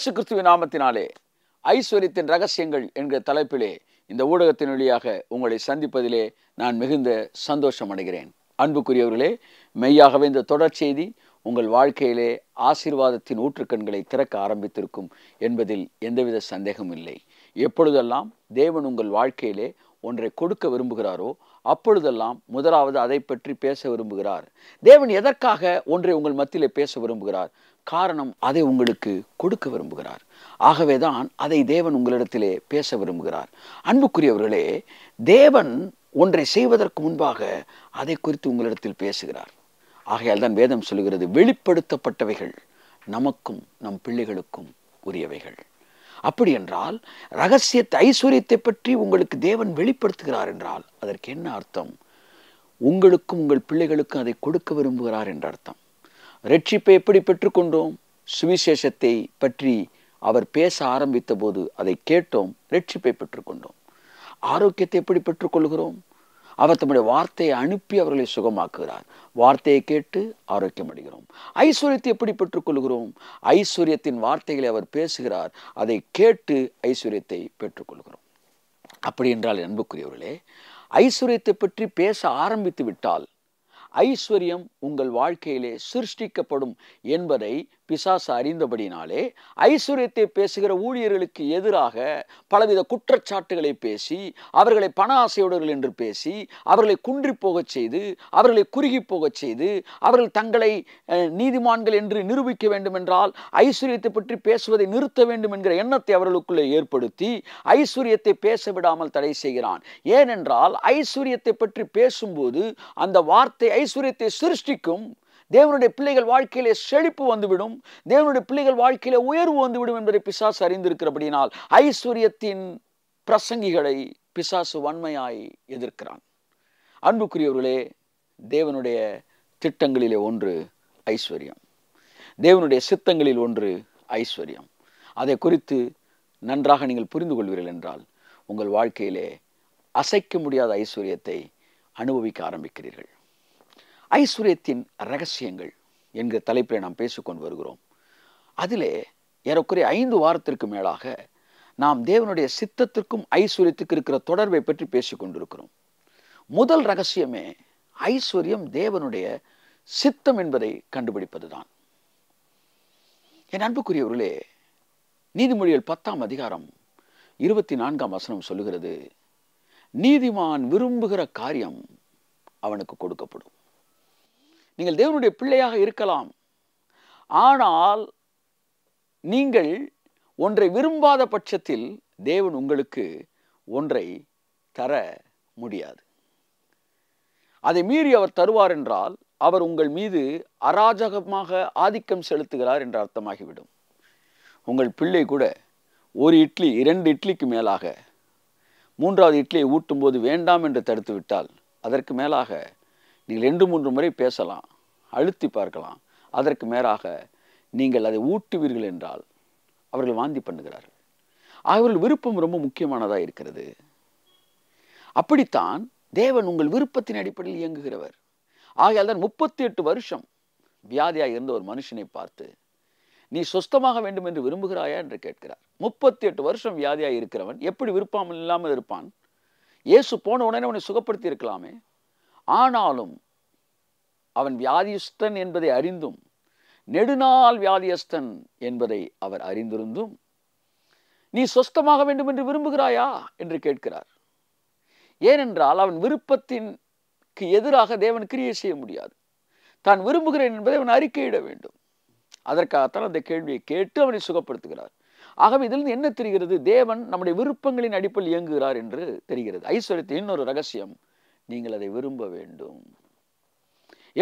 இயேசு கிறிஸ்துவின் நாமத்தினாலே ஐஸ்வர்யத்தின் ரகசியங்கள் என்கிற தலைப்பிலே இந்த ஊடகத்தின் வழியாக உங்களை சந்திப்பதிலே நான் மிகுந்த சந்தோஷம் அடைகிறேன் அன்புக்குரியவர்களே மெய்யாகவே இந்த தொடர் செய்தி உங்கள் வாழ்க்கையிலே ஆசீர்வாதத்தின் ஊற்றுக்கண்களை திறக்க ஆரம்பித்திருக்கும் என்பதில் எந்தவித சந்தேகமும் இல்லை எப்பொழுதெல்லாம் தேவன் உங்கள் வாழ்க்கையிலே ஒன்றை கொடுக்க விரும்புகிறாரோ அப்பொழுதெல்லாம் முதலாவது அதை பற்றி பேச விரும்புகிறார் தேவன் எதற்காக ஒன்றை உங்கள் மத்தியிலே பேச விரும்புகிறார் காரணம் அதை உங்களுக்கு கொடுக்க விரும்புகிறார் ஆகவேதான் அதை தேவன் உங்களிடத்திலே பேச விரும்புகிறார் அன்புக்குரியவர்களே தேவன் ஒன்றை செய்வதற்கு முன்பாக அதை குறித்து உங்களிடத்தில் பேசுகிறார் ஆகையால் தான் வேதம் சொல்கிறது வெளிப்படுத்தப்பட்டவைகள் நமக்கும் நம் பிள்ளைகளுக்கும் உரியவைகள் அப்படி என்றால் ரகசியத்தை ஐஸ்வர்யத்தை பற்றி உங்களுக்கு தேவன் வெளிப்படுத்துகிறார் என்றால் அதற்கு என்ன அர்த்தம் உங்களுக்கும் உங்கள் பிள்ளைகளுக்கும் அதை கொடுக்க விரும்புகிறார் என்ற அர்த்தம் ரட்சிப்பை எப்படி பெற்றுக்கொண்டோம் சுவிசேஷத்தை பற்றி அவர் பேச ஆரம்பித்த போது அதை கேட்டோம் ரட்சிப்பை பெற்றுக்கொண்டோம் ஆரோக்கியத்தை எப்படி பெற்றுக்கொள்கிறோம் அவர் தம்முடைய வார்த்தையை அனுப்பி அவர்களை சுகமாக்குகிறார் வார்த்தையை கேட்டு ஆரோக்கியம் அடைகிறோம் ஐஸ்வர்யத்தை எப்படி பெற்றுக்கொள்கிறோம் ஐஸ்வர்யத்தின் வார்த்தைகளை அவர் பேசுகிறார் அதை கேட்டு ஐஸ்வர்யத்தை பெற்றுக்கொள்கிறோம் அப்படி என்றால் அன்புக்குரியவர்களே ஐஸ்வர்யத்தை பற்றி பேச ஆரம்பித்து விட்டால் ஐஸ்வர்யம் உங்கள் வாழ்க்கையிலே சிருஷ்டிக்கப்படும் என்பதை பிசாசு அறிந்தபடினாலே ஐஸ்வர்யத்தை பேசுகிற ஊழியர்களுக்கு எதிராக பலவித குற்றச்சாட்டுகளை பேசி அவர்களை பண ஆசையுடர்கள் என்று பேசி அவர்களை குன்றி போகச் செய்து அவர்களை குறுகி போகச் செய்து அவர்கள் தங்களை நீதிமான்கள் என்று நிரூபிக்க வேண்டும் என்றால் ஐஸ்வர்யத்தை பற்றி பேசுவதை நிறுத்த வேண்டும் என்கிற எண்ணத்தை அவர்களுக்குள்ளே ஏற்படுத்தி ஐஸ்வர்யத்தை பேச விடாமல் தடை செய்கிறான் ஏனென்றால் ஐஸ்வர்யத்தை பற்றி பேசும்போது அந்த வார்த்தை ஐஸ்வர்யத்தை சிருஷ்டிக்கும் தேவனுடைய பிள்ளைகள் வாழ்க்கையிலே செழிப்பு வந்துவிடும் தேவனுடைய பிள்ளைகள் வாழ்க்கையிலே உயர்வு வந்துவிடும் என்பதை பிசாசு அறிந்திருக்கிறபடினால் ஐஸ்வர்யத்தின் பிரசங்கிகளை பிசாசு வன்மையாய் எதிர்க்கிறான் அன்புக்குரியவர்களே தேவனுடைய திட்டங்களிலே ஒன்று ஐஸ்வர்யம் தேவனுடைய சித்தங்களில் ஒன்று ஐஸ்வர்யம் அதை குறித்து நன்றாக நீங்கள் புரிந்து கொள்வீர்கள் என்றால் உங்கள் வாழ்க்கையிலே அசைக்க முடியாத ஐஸ்வர்யத்தை அனுபவிக்க ஆரம்பிக்கிறீர்கள் ஐஸ்வர்யத்தின் ரகசியங்கள் என்கிற தலைப்பில் நாம் பேசிக்கொண்டு வருகிறோம் அதிலே ஏறக்குறைய ஐந்து வாரத்திற்கு மேலாக நாம் தேவனுடைய சித்தத்திற்கும் ஐஸ்வர்யத்துக்கு இருக்கிற தொடர்பை பற்றி பேசிக்கொண்டிருக்கிறோம் முதல் ரகசியமே ஐஸ்வர்யம் தேவனுடைய சித்தம் என்பதை கண்டுபிடிப்பது தான் என் அன்புக்குரியவர்களே நீதிமொழிகள் பத்தாம் அதிகாரம் இருபத்தி நான்காம் வசனம் சொல்லுகிறது நீதிமான் விரும்புகிற காரியம் அவனுக்கு கொடுக்கப்படும் நீங்கள் தேவனுடைய பிள்ளையாக இருக்கலாம் ஆனால் நீங்கள் ஒன்றை விரும்பாத பட்சத்தில் தேவன் உங்களுக்கு ஒன்றை தர முடியாது அதை மீறி அவர் தருவார் என்றால் அவர் உங்கள் மீது அராஜகமாக ஆதிக்கம் செலுத்துகிறார் என்று அர்த்தமாகிவிடும் உங்கள் பிள்ளை கூட ஒரு இட்லி இரண்டு இட்லிக்கு மேலாக மூன்றாவது இட்லியை ஊட்டும்போது வேண்டாம் என்று தடுத்துவிட்டால் அதற்கு மேலாக நீங்கள் ரெண்டு மூன்று முறை பேசலாம் அழுத்தி பார்க்கலாம் அதற்கு மேலாக நீங்கள் அதை ஊட்டுவீர்கள் என்றால் அவர்கள் வாந்தி பண்ணுகிறார்கள் அவர்கள் விருப்பம் ரொம்ப முக்கியமானதாக இருக்கிறது அப்படித்தான் தேவன் உங்கள் விருப்பத்தின் அடிப்படையில் இயங்குகிறவர் ஆகையால் தான் முப்பத்தி எட்டு வருஷம் வியாதியாக இருந்த ஒரு மனுஷனை பார்த்து நீ சுஸ்தமாக வேண்டும் என்று விரும்புகிறாயா என்று கேட்கிறார் முப்பத்தி எட்டு வருஷம் வியாதியாக இருக்கிறவன் எப்படி விருப்பம் இல்லாமல் இருப்பான் இயேசு போன உடனே அவனை சுகப்படுத்தி இருக்கலாமே ஆனாலும் அவன் வியாதியஸ்தன் என்பதை அறிந்தும் நெடுநாள் வியாதியஸ்தன் என்பதை அவர் அறிந்திருந்தும் நீ சொஸ்தமாக வேண்டும் என்று விரும்புகிறாயா என்று கேட்கிறார் ஏனென்றால் அவன் விருப்பத்திற்கு எதிராக தேவன் கிரியை செய்ய முடியாது தான் விரும்புகிறேன் என்பதை அவன் அறிக்கையிட வேண்டும் அதற்காகத்தான் அந்த கேள்வியை கேட்டு அவனை சுகப்படுத்துகிறார் ஆகவே இதிலிருந்து என்ன தெரிகிறது தேவன் நம்முடைய விருப்பங்களின் அடிப்பில் இயங்குகிறார் என்று தெரிகிறது ஐஸ்வர்யத்தின் இன்னொரு ரகசியம் நீங்கள் அதை விரும்ப வேண்டும்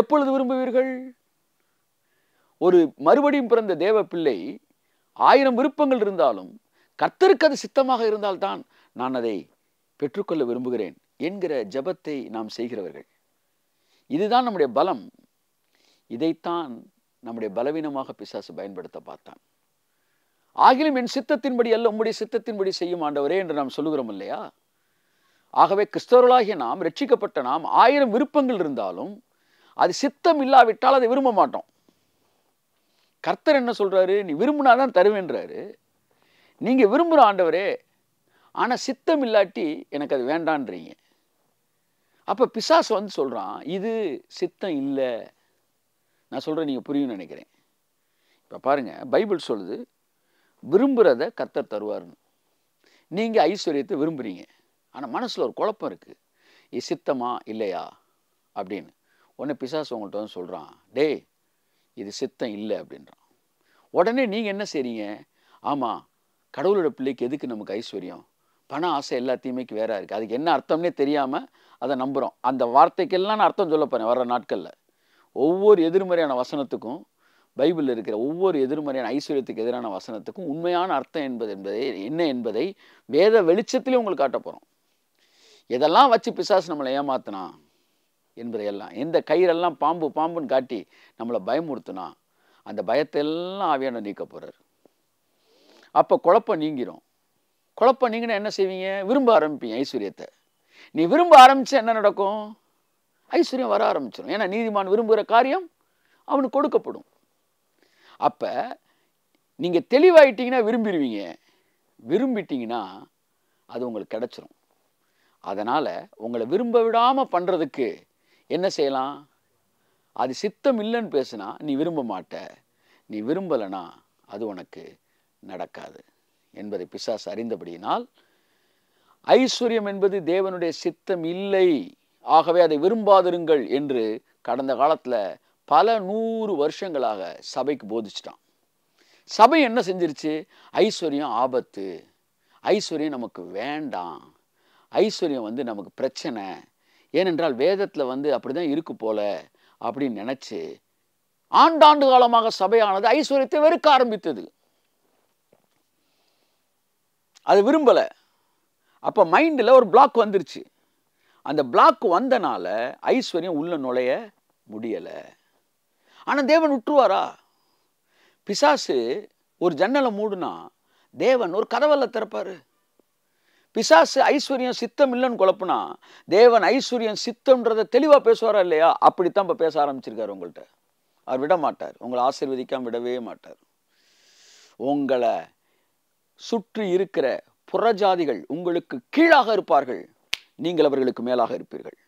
எப்பொழுது விரும்புவீர்கள் ஒரு மறுபடியும் பிறந்த தேவ பிள்ளை ஆயிரம் விருப்பங்கள் இருந்தாலும் கர்த்தருக்கு அது சித்தமாக இருந்தால்தான் நான் அதை பெற்றுக்கொள்ள விரும்புகிறேன் என்கிற ஜபத்தை நாம் செய்கிறவர்கள் இதுதான் நம்முடைய பலம் இதைத்தான் நம்முடைய பலவீனமாக பிசாசு பயன்படுத்த பார்த்தான் ஆகிலும் என் சித்தத்தின்படி அல்ல உம்முடைய சித்தத்தின்படி செய்யும் ஆண்டவரே என்று நாம் சொல்லுகிறோம் இல்லையா ஆகவே கிறிஸ்தவர்களாகிய நாம் ரட்சிக்கப்பட்ட நாம் ஆயிரம் விருப்பங்கள் இருந்தாலும் அது சித்தம் இல்லாவிட்டால் அதை விரும்ப மாட்டோம் கர்த்தர் என்ன சொல்கிறாரு நீ விரும்பினா தான் தருவேன்றாரு நீங்கள் விரும்புகிற ஆண்டவரே ஆனால் சித்தம் இல்லாட்டி எனக்கு அது வேண்டான்றீங்க அப்போ பிசாஸ் வந்து சொல்கிறான் இது சித்தம் இல்லை நான் சொல்கிறேன் நீங்கள் புரியும்னு நினைக்கிறேன் இப்போ பாருங்கள் பைபிள் சொல்லுது விரும்புகிறத கர்த்தர் தருவார்னு நீங்கள் ஐஸ்வர்யத்தை விரும்புகிறீங்க ஆனால் மனசில் ஒரு குழப்பம் இருக்குது இது சித்தமா இல்லையா அப்படின்னு ஒன்று பிசாசு உங்கள்கிட்ட வந்து சொல்கிறான் டேய் இது சித்தம் இல்லை அப்படின்றான் உடனே நீங்கள் என்ன செய்கிறீங்க ஆமாம் கடவுளோட பிள்ளைக்கு எதுக்கு நமக்கு ஐஸ்வர்யம் பண ஆசை எல்லாத்தையுமேக்கு வேற இருக்குது அதுக்கு என்ன அர்த்தம்னே தெரியாமல் அதை நம்புகிறோம் அந்த வார்த்தைக்கெல்லாம் நான் அர்த்தம் சொல்ல போகிறேன் வர்ற நாட்களில் ஒவ்வொரு எதிர்மறையான வசனத்துக்கும் பைபிளில் இருக்கிற ஒவ்வொரு எதிர்மறையான ஐஸ்வர்யத்துக்கு எதிரான வசனத்துக்கும் உண்மையான அர்த்தம் என்பது என்பதை என்ன என்பதை வேத வெளிச்சத்திலே உங்களுக்கு காட்ட போகிறோம் எதெல்லாம் வச்சு பிசாசு நம்மளை ஏமாத்தினா என்பதையெல்லாம் எந்த கயிறெல்லாம் பாம்பு பாம்புன்னு காட்டி நம்மளை பயமுறுத்தினா அந்த பயத்தை எல்லாம் ஆவியான நீக்க போகிறார் அப்போ குழப்பம் நீங்கிரும் குழப்பம் நீங்கினா என்ன செய்வீங்க விரும்ப ஆரம்பிப்பீங்க ஐஸ்வர்யத்தை நீ விரும்ப ஆரம்பித்து என்ன நடக்கும் ஐஸ்வர்யம் வர ஆரம்பிச்சிடும் ஏன்னா நீதிமான் விரும்புகிற காரியம் அவனுக்கு கொடுக்கப்படும் அப்போ நீங்கள் தெளிவாயிட்டீங்கன்னா விரும்பிடுவீங்க விரும்பிட்டீங்கன்னா அது உங்களுக்கு கிடச்சிரும் அதனால் உங்களை விரும்ப விடாமல் பண்ணுறதுக்கு என்ன செய்யலாம் அது சித்தம் இல்லைன்னு பேசுனா நீ விரும்ப மாட்ட நீ விரும்பலைனா அது உனக்கு நடக்காது என்பதை பிசாஸ் அறிந்தபடியினால் ஐஸ்வர்யம் என்பது தேவனுடைய சித்தம் இல்லை ஆகவே அதை விரும்பாதிருங்கள் என்று கடந்த காலத்தில் பல நூறு வருஷங்களாக சபைக்கு போதிச்சிட்டான் சபை என்ன செஞ்சிருச்சு ஐஸ்வர்யம் ஆபத்து ஐஸ்வர்யம் நமக்கு வேண்டாம் ஐஸ்வர்யம் வந்து நமக்கு பிரச்சனை ஏனென்றால் வேதத்தில் வந்து அப்படி தான் இருக்கு போல அப்படின்னு நினச்சி ஆண்டாண்டு காலமாக சபையானது ஐஸ்வர்யத்தை வெறுக்க ஆரம்பித்தது அது விரும்பலை அப்போ மைண்டில் ஒரு பிளாக் வந்துருச்சு அந்த பிளாக் வந்தனால ஐஸ்வர்யம் உள்ள நுழைய முடியலை ஆனால் தேவன் விட்டுருவாரா பிசாசு ஒரு ஜன்னலை மூடுனா தேவன் ஒரு கதவல்ல திறப்பாரு பிசாசு ஐஸ்வர்யம் சித்தம் இல்லைன்னு குழப்புனா தேவன் ஐஸ்வர்யம் சித்தம்ன்றத தெளிவாக பேசுவாரா இல்லையா அப்படித்தான் இப்போ பேச ஆரம்பிச்சிருக்காரு உங்கள்கிட்ட அவர் விட மாட்டார் உங்களை ஆசீர்வதிக்காம விடவே மாட்டார் உங்களை சுற்றி இருக்கிற புறஜாதிகள் உங்களுக்கு கீழாக இருப்பார்கள் நீங்கள் அவர்களுக்கு மேலாக இருப்பீர்கள்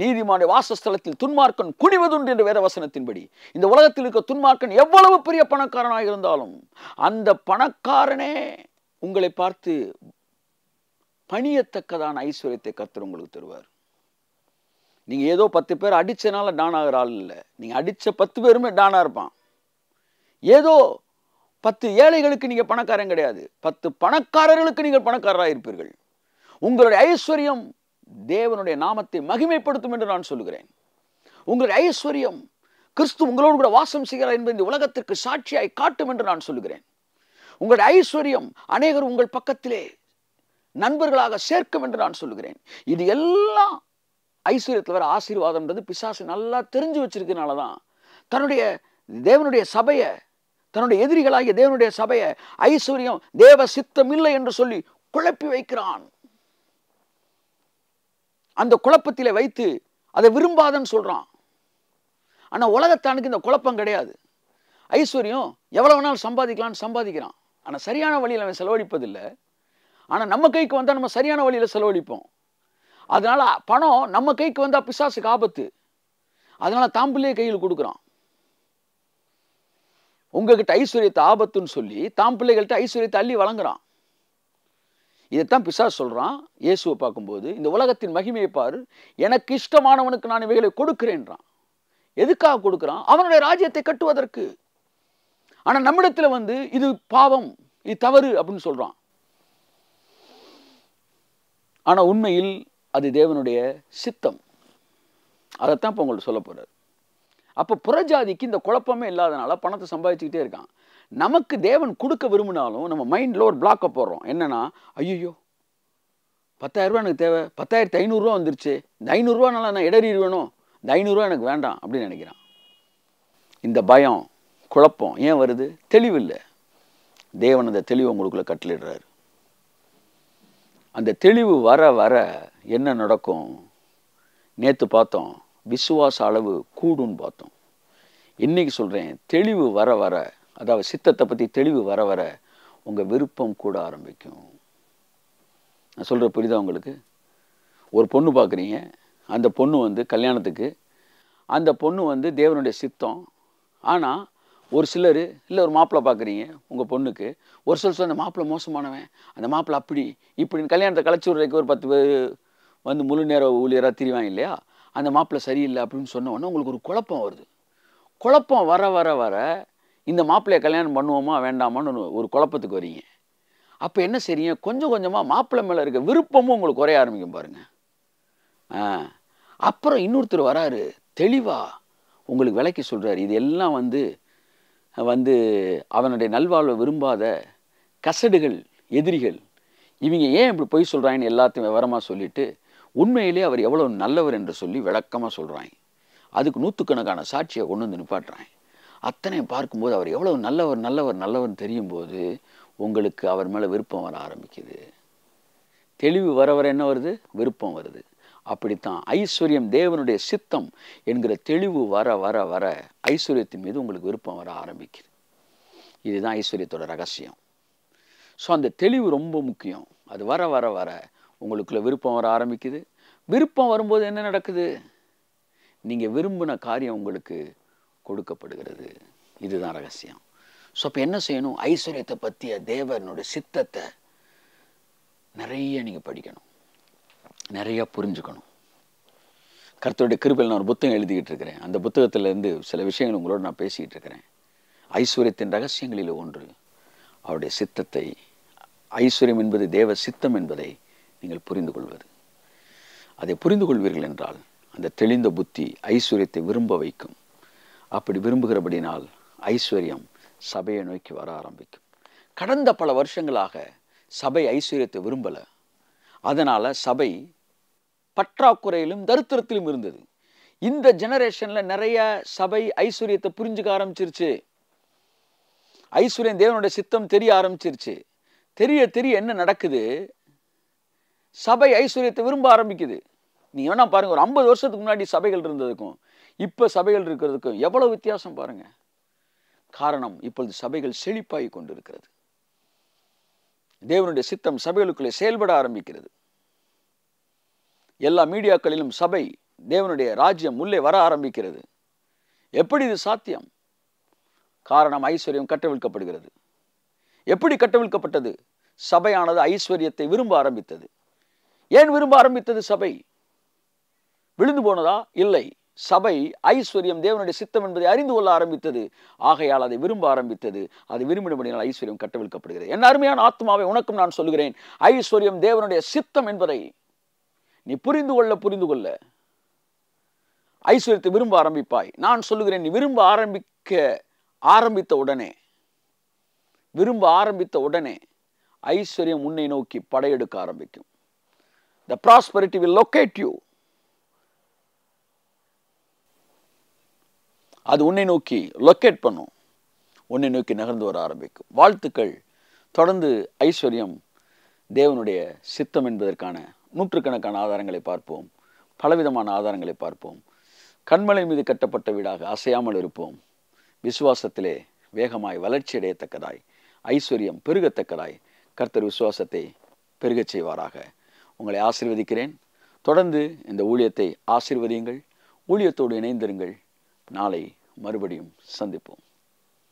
நீதிமான வாசஸ்தலத்தில் துன்மார்க்கன் குனிவதுண்டு என்ற வேதவசனத்தின்படி இந்த உலகத்தில் இருக்க துன்மார்க்கன் எவ்வளவு பெரிய பணக்காரனாக இருந்தாலும் அந்த பணக்காரனே உங்களை பார்த்து பணியத்தக்கதான ஐஸ்வர்யத்தை கத்துற உங்களுக்கு தருவார் நீங்கள் ஏதோ பத்து பேர் அடித்தனால டான் ஆகிற ஆள் இல்லை நீங்கள் அடித்த பத்து பேருமே டானாக இருப்பான் ஏதோ பத்து ஏழைகளுக்கு நீங்கள் பணக்காரன் கிடையாது பத்து பணக்காரர்களுக்கு நீங்கள் பணக்காரராக இருப்பீர்கள் உங்களுடைய ஐஸ்வர்யம் தேவனுடைய நாமத்தை மகிமைப்படுத்தும் என்று நான் சொல்லுகிறேன் உங்களுடைய ஐஸ்வர்யம் கிறிஸ்து உங்களோடு கூட வாசம் செய்கிறார் என்பது இந்த உலகத்திற்கு சாட்சியாய் காட்டும் என்று நான் சொல்லுகிறேன் உங்களுடைய ஐஸ்வர்யம் அநேகர் உங்கள் பக்கத்திலே நண்பர்களாக சேர்க்கும் என்று நான் சொல்லுகிறேன் இது எல்லாம் ஐஸ்வர்யத்தில் வர ஆசீர்வாதம்ன்றது பிசாசு நல்லா தெரிஞ்சு வச்சிருக்கனால தான் தன்னுடைய தேவனுடைய சபையை தன்னுடைய எதிரிகளாகிய தேவனுடைய சபையை ஐஸ்வர்யம் தேவ சித்தம் இல்லை என்று சொல்லி குழப்பி வைக்கிறான் அந்த குழப்பத்தில் வைத்து அதை விரும்பாதன்னு சொல்கிறான் ஆனால் உலகத்தானுக்கு இந்த குழப்பம் கிடையாது ஐஸ்வர்யம் எவ்வளவு வேணாலும் சம்பாதிக்கலான்னு சம்பாதிக்கிறான் ஆனால் சரியான வழியில் அவன் செலவழிப்பதில்லை ஆனால் நம்ம கைக்கு வந்தால் நம்ம சரியான வழியில் செலவழிப்போம் அதனால் பணம் நம்ம கைக்கு வந்தால் பிசாசுக்கு ஆபத்து அதனால் தாம்பிள்ளையே கையில் கொடுக்குறான் உங்ககிட்ட ஐஸ்வர்யத்தை ஆபத்துன்னு சொல்லி தாம் பிள்ளைகள்கிட்ட ஐஸ்வர்யத்தை அள்ளி வழங்குறான் இதைத்தான் பிசாஸ் சொல்கிறான் இயேசுவை பார்க்கும்போது இந்த உலகத்தின் மகிமையை பார் எனக்கு இஷ்டமானவனுக்கு நான் இவைகளை கொடுக்குறேன்றான் எதுக்காக கொடுக்குறான் அவனுடைய ராஜ்யத்தை கட்டுவதற்கு ஆனால் நம்மிடத்தில் வந்து இது பாவம் இது தவறு அப்படின்னு சொல்கிறான் ஆனால் உண்மையில் அது தேவனுடைய சித்தம் அதைத்தான் இப்போ உங்களுக்கு சொல்ல போகிறார் அப்போ புறஜாதிக்கு இந்த குழப்பமே இல்லாதனால பணத்தை சம்பாதிச்சுக்கிட்டே இருக்கான் நமக்கு தேவன் கொடுக்க விரும்பினாலும் நம்ம மைண்டில் ஒரு பிளாக்கை போடுறோம் என்னென்னா ஐயோ பத்தாயிரரூபா எனக்கு தேவை பத்தாயிரத்து ஐநூறுரூவா வந்துருச்சு இந்த ஐநூறுரூவானால நான் இடறிடுவேணும் இந்த ஐநூறுரூவா எனக்கு வேண்டாம் அப்படின்னு நினைக்கிறான் இந்த பயம் குழப்பம் ஏன் வருது தெளிவில்லை தேவன் அந்த தெளிவை உங்களுக்குள்ளே கட்டளிடுறாரு அந்த தெளிவு வர வர என்ன நடக்கும் நேற்று பார்த்தோம் விசுவாச அளவு கூடுன்னு பார்த்தோம் இன்றைக்கி சொல்கிறேன் தெளிவு வர வர அதாவது சித்தத்தை பற்றி தெளிவு வர வர உங்கள் விருப்பம் கூட ஆரம்பிக்கும் நான் சொல்கிற புரியுதா உங்களுக்கு ஒரு பொண்ணு பார்க்குறீங்க அந்த பொண்ணு வந்து கல்யாணத்துக்கு அந்த பொண்ணு வந்து தேவனுடைய சித்தம் ஆனால் ஒரு சிலர் இல்லை ஒரு மாப்பிள்ளை பார்க்குறீங்க உங்கள் பொண்ணுக்கு ஒரு சிலர் சொல்ல அந்த மாப்பிள்ளை மோசமானவன் அந்த மாப்பிள்ளை அப்படி இப்படின்னு கல்யாணத்தை கலைச்சி விட்றதுக்கு ஒரு பத்து பேர் வந்து முழு நேர ஊழியராக திரிவாங்க இல்லையா அந்த மாப்பிள்ளை சரியில்லை அப்படின்னு சொன்ன உடனே உங்களுக்கு ஒரு குழப்பம் வருது குழப்பம் வர வர வர இந்த மாப்பிள்ளையை கல்யாணம் பண்ணுவோமா வேண்டாமான்னு ஒரு குழப்பத்துக்கு வரீங்க அப்போ என்ன சரிங்க கொஞ்சம் கொஞ்சமாக மாப்பிள்ளை மேலே இருக்க விருப்பமும் உங்களுக்கு குறைய ஆரம்பிக்கும் பாருங்கள் அப்புறம் இன்னொருத்தர் வராரு தெளிவாக உங்களுக்கு விலைக்கு சொல்கிறாரு இது எல்லாம் வந்து வந்து அவனுடைய நல்வாழ்வை விரும்பாத கசடுகள் எதிரிகள் இவங்க ஏன் இப்படி பொய் சொல்கிறாங்கன்னு எல்லாத்தையும் விவரமாக சொல்லிவிட்டு உண்மையிலே அவர் எவ்வளோ நல்லவர் என்று சொல்லி விளக்கமாக சொல்கிறாங்க அதுக்கு நூற்றுக்கணக்கான சாட்சியை கொண்டு வந்து நிப்பாட்டுறாங்க அத்தனை பார்க்கும்போது அவர் எவ்வளோ நல்லவர் நல்லவர் நல்லவர் தெரியும் போது உங்களுக்கு அவர் மேலே விருப்பம் வர ஆரம்பிக்குது தெளிவு வர வர என்ன வருது விருப்பம் வருது அப்படித்தான் ஐஸ்வர்யம் தேவனுடைய சித்தம் என்கிற தெளிவு வர வர வர ஐஸ்வர்யத்தின் மீது உங்களுக்கு விருப்பம் வர ஆரம்பிக்குது இதுதான் ஐஸ்வர்யத்தோட ரகசியம் ஸோ அந்த தெளிவு ரொம்ப முக்கியம் அது வர வர வர உங்களுக்குள்ள விருப்பம் வர ஆரம்பிக்குது விருப்பம் வரும்போது என்ன நடக்குது நீங்கள் விரும்பின காரியம் உங்களுக்கு கொடுக்கப்படுகிறது இதுதான் ரகசியம் ஸோ அப்போ என்ன செய்யணும் ஐஸ்வர்யத்தை பற்றிய தேவனுடைய சித்தத்தை நிறைய நீங்கள் படிக்கணும் நிறையா புரிஞ்சுக்கணும் கருத்துடைய கிருப்பில் நான் ஒரு புத்தகம் எழுதிக்கிட்டு இருக்கிறேன் அந்த புத்தகத்திலேருந்து சில விஷயங்கள் உங்களோட நான் பேசிக்கிட்டு இருக்கிறேன் ஐஸ்வர்யத்தின் ரகசியங்களில் ஒன்று அவருடைய சித்தத்தை ஐஸ்வர்யம் என்பது தேவ சித்தம் என்பதை நீங்கள் புரிந்து கொள்வது அதை புரிந்து கொள்வீர்கள் என்றால் அந்த தெளிந்த புத்தி ஐஸ்வர்யத்தை விரும்ப வைக்கும் அப்படி விரும்புகிறபடினால் ஐஸ்வர்யம் சபையை நோக்கி வர ஆரம்பிக்கும் கடந்த பல வருஷங்களாக சபை ஐஸ்வர்யத்தை விரும்பலை அதனால் சபை பற்றாக்குறையிலும் தருத்திரத்திலும் இருந்தது இந்த ஜெனரேஷனில் நிறைய சபை ஐஸ்வர்யத்தை புரிஞ்சுக்க ஆரம்பிச்சிருச்சு ஐஸ்வர்யம் தேவனுடைய சித்தம் தெரிய ஆரம்பிச்சிருச்சு தெரிய தெரிய என்ன நடக்குது சபை ஐஸ்வர்யத்தை விரும்ப ஆரம்பிக்குது நீ வேணா பாருங்க ஒரு ஐம்பது வருஷத்துக்கு முன்னாடி சபைகள் இருந்ததுக்கும் இப்போ சபைகள் இருக்கிறதுக்கும் எவ்வளோ வித்தியாசம் பாருங்கள் காரணம் இப்பொழுது சபைகள் செழிப்பாகி கொண்டிருக்கிறது தேவனுடைய சித்தம் சபைகளுக்குள்ளே செயல்பட ஆரம்பிக்கிறது எல்லா மீடியாக்களிலும் சபை தேவனுடைய ராஜ்யம் உள்ளே வர ஆரம்பிக்கிறது எப்படி இது சாத்தியம் காரணம் ஐஸ்வர்யம் கட்டவிழ்க்கப்படுகிறது எப்படி கட்டவிழ்க்கப்பட்டது சபையானது ஐஸ்வர்யத்தை விரும்ப ஆரம்பித்தது ஏன் விரும்ப ஆரம்பித்தது சபை விழுந்து போனதா இல்லை சபை ஐஸ்வர்யம் தேவனுடைய சித்தம் என்பதை அறிந்து கொள்ள ஆரம்பித்தது ஆகையால் அதை விரும்ப ஆரம்பித்தது அது விரும்பினபடினால் ஐஸ்வர்யம் கட்டவிழ்க்கப்படுகிறது என் அருமையான ஆத்மாவை உனக்கும் நான் சொல்கிறேன் ஐஸ்வர்யம் தேவனுடைய சித்தம் என்பதை நீ புரிந்து கொள்ள புரிந்து கொள்ள ஐஸ்வர்யத்தை விரும்ப ஆரம்பிப்பாய் நான் சொல்லுகிறேன் நீ விரும்ப ஆரம்பிக்க ஆரம்பித்த உடனே விரும்ப ஆரம்பித்த உடனே ஐஸ்வர்யம் உன்னை நோக்கி படையெடுக்க ஆரம்பிக்கும் the prosperity will locate you அது உன்னை நோக்கி லொக்கேட் பண்ணும் உன்னை நோக்கி நகர்ந்து வர ஆரம்பிக்கும் வாழ்த்துக்கள் தொடர்ந்து ஐஸ்வர்யம் தேவனுடைய சித்தம் என்பதற்கான நூற்றுக்கணக்கான ஆதாரங்களை பார்ப்போம் பலவிதமான ஆதாரங்களை பார்ப்போம் கண்மலை மீது கட்டப்பட்ட வீடாக அசையாமல் இருப்போம் விசுவாசத்திலே வேகமாய் வளர்ச்சி அடையத்தக்கதாய் ஐஸ்வர்யம் பெருகத்தக்கதாய் கர்த்தர் விசுவாசத்தை பெருகச் செய்வாராக உங்களை ஆசிர்வதிக்கிறேன் தொடர்ந்து இந்த ஊழியத்தை ஆசிர்வதியுங்கள் ஊழியத்தோடு இணைந்திருங்கள் நாளை மறுபடியும் சந்திப்போம்